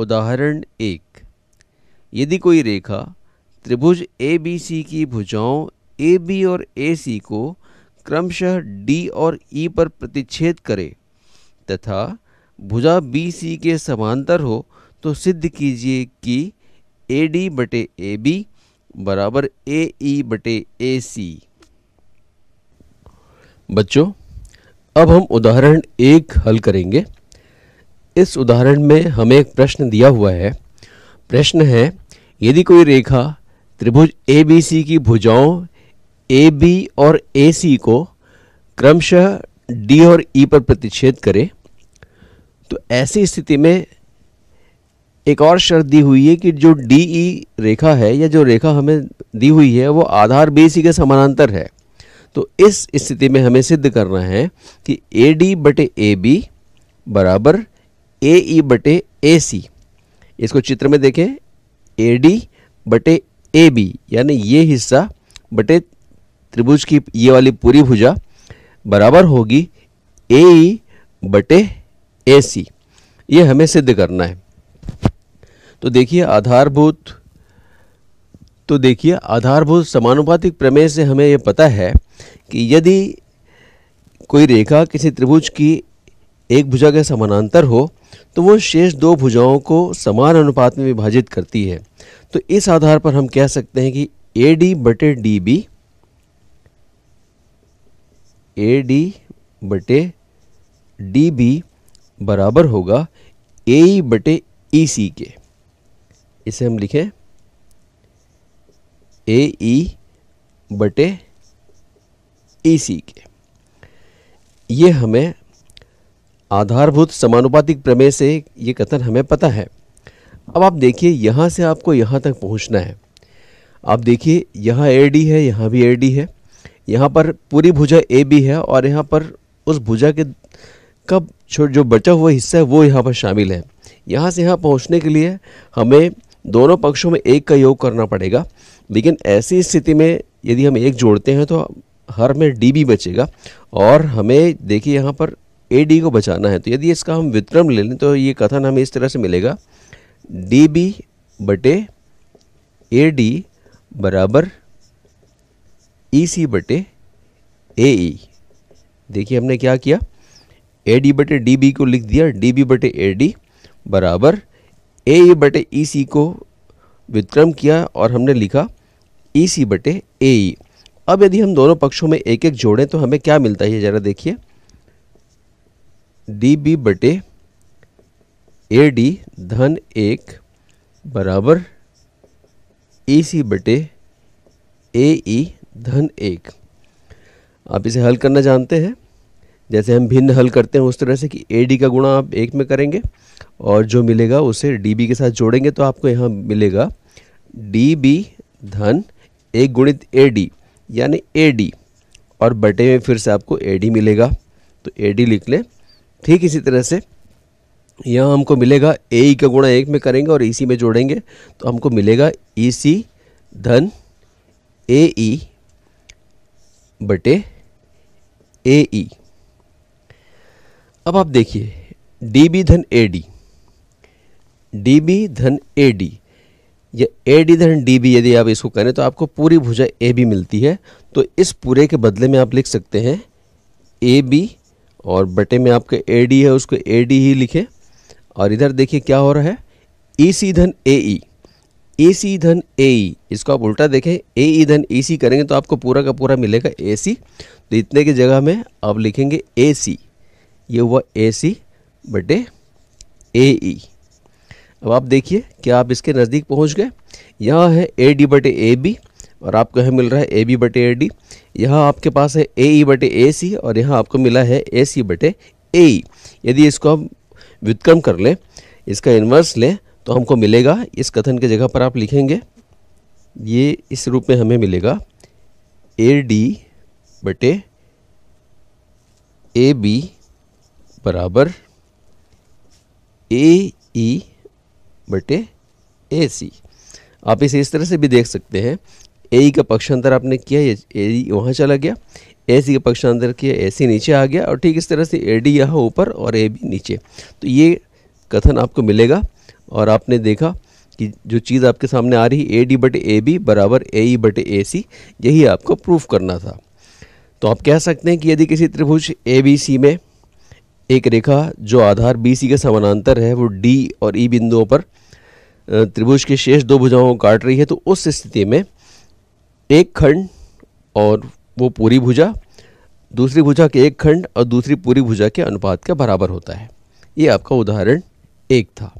उदाहरण एक यदि कोई रेखा त्रिभुज ए बी सी की भुजाओं ए बी और ए सी को क्रमशः डी और ई e पर प्रतिच्छेद करे तथा भुजा बी सी के समांतर हो तो सिद्ध कीजिए कि ए डी बटे ए बी बराबर ए ई e बटे ए सी बच्चों अब हम उदाहरण एक हल करेंगे इस उदाहरण में हमें एक प्रश्न दिया हुआ है प्रश्न है यदि कोई रेखा त्रिभुज ए बी सी की भुजाओं ए बी और ए सी को क्रमशः डी और ई e पर प्रतिच्छेद करे तो ऐसी स्थिति में एक और शर्त दी हुई है कि जो डी ई e रेखा है या जो रेखा हमें दी हुई है वो आधार बी सी के समानांतर है तो इस स्थिति में हमें सिद्ध करना है कि ए डी बटे ए बी बराबर ए ई बटे ए सी इसको चित्र में देखें ए डी बटे ए बी यानी ये हिस्सा बटे त्रिभुज की ये वाली पूरी भुजा बराबर होगी ए ई बटे ए सी ये हमें सिद्ध करना है तो देखिए आधारभूत तो देखिए आधारभूत समानुपातिक प्रमेय से हमें यह पता है कि यदि कोई रेखा किसी त्रिभुज की एक भुजा के समानांतर हो तो वो शेष दो भुजाओं को समान अनुपात में विभाजित करती है तो इस आधार पर हम कह सकते हैं कि ए डी बटे डी बी ए डी बटे डी बी बराबर होगा ए e बटे ई e सी के इसे हम लिखें ए ई e बटे ई सी के ये हमें आधारभूत समानुपातिक प्रमेय से ये कथन हमें पता है अब आप देखिए यहाँ से आपको यहाँ तक पहुँचना है आप देखिए यहाँ ए डी है यहाँ भी ए डी है यहाँ पर पूरी भुजा ए बी है और यहाँ पर उस भुजा के का जो बचा हुआ हिस्सा है वो यहाँ पर शामिल है यहाँ से यहाँ पहुँचने के लिए हमें दोनों पक्षों में एक का योग करना पड़ेगा लेकिन ऐसी स्थिति में यदि हम एक जोड़ते हैं तो हर में डी बी बचेगा और हमें देखिए यहाँ पर ए डी को बचाना है तो यदि इसका हम वितरण ले लें तो ये कथन हमें इस तरह से मिलेगा डी बी बटे ए डी बराबर ई e सी बटे ए ई e। देखिए हमने क्या किया ए डी बटे डी बी को लिख दिया डी बी बटे ए डी बराबर ए ई e बटे ई सी को विक्रम किया और हमने लिखा ई सी बटे ए ई अब यदि हम दोनों पक्षों में एक एक जोड़ें तो हमें क्या मिलता है ये ज़रा देखिए डी बी बटे ए डी धन एक बराबर ई सी बटे ए ई धन एक आप इसे हल करना जानते हैं जैसे हम भिन्न हल करते हैं उस तरह से कि ए डी का गुणा आप एक में करेंगे और जो मिलेगा उसे डी बी के साथ जोड़ेंगे तो आपको यहाँ मिलेगा डी बी धन एक गुणित ए डी यानी ए डी और बटे में फिर से आपको ए डी मिलेगा तो ए डी लिख लें ठीक इसी तरह से यह हमको मिलेगा ए ई e का गुणा एक में करेंगे और ई सी में जोड़ेंगे तो हमको मिलेगा ई e सी धन ए ई e बटे ए ई अब आप देखिए डी बी धन ए डी डी बी धन ए डी या ए डी धन डी बी यदि आप इसको करें तो आपको पूरी भुजा ए बी मिलती है तो इस पूरे के बदले में आप लिख सकते हैं ए बी और बटे में आपके ए डी है उसको ए डी ही लिखें और इधर देखिए क्या हो रहा है ए e सी धन ए ई ए सी धन ए ई e। इसको आप उल्टा देखें ए ई e धन ई सी करेंगे तो आपको पूरा का पूरा मिलेगा ए सी तो इतने की जगह में आप लिखेंगे ए सी ये हुआ ए सी बटे ए ई अब आप देखिए क्या आप इसके नज़दीक पहुंच गए यहाँ है ए डी बटे ए बी और आपको यह मिल रहा है ए बी बटे ए डी यहाँ आपके पास है ए ई e बटे ए सी और यहाँ आपको मिला है ए सी बटे ए ई e। यदि इसको हम व्युत्क्रम कर लें इसका इन्वर्स लें तो हमको मिलेगा इस कथन के जगह पर आप लिखेंगे ये इस रूप में हमें मिलेगा ए डी बटे ए बी बराबर ए ई e बटे ए सी आप इसे इस तरह से भी देख सकते हैं ए का पक्षांतर आपने किया ये ए वहाँ चला गया ए सी का पक्षांतर किया ए सी नीचे आ गया और ठीक इस तरह से ए डी यहाँ ऊपर और ए बी नीचे तो ये कथन आपको मिलेगा और आपने देखा कि जो चीज़ आपके सामने आ रही ए डी बट ए बी बराबर ए ई बट ए सी यही आपको प्रूफ करना था तो आप कह सकते हैं कि यदि किसी त्रिभुज ए बी सी में एक रेखा जो आधार बी सी के समानांतर है वो डी और ई e बिंदुओं पर त्रिभुज के शेष दो भुजाओं को काट रही है तो उस स्थिति में एक खंड और वो पूरी भुजा दूसरी भुजा के एक खंड और दूसरी पूरी भुजा के अनुपात के बराबर होता है ये आपका उदाहरण एक था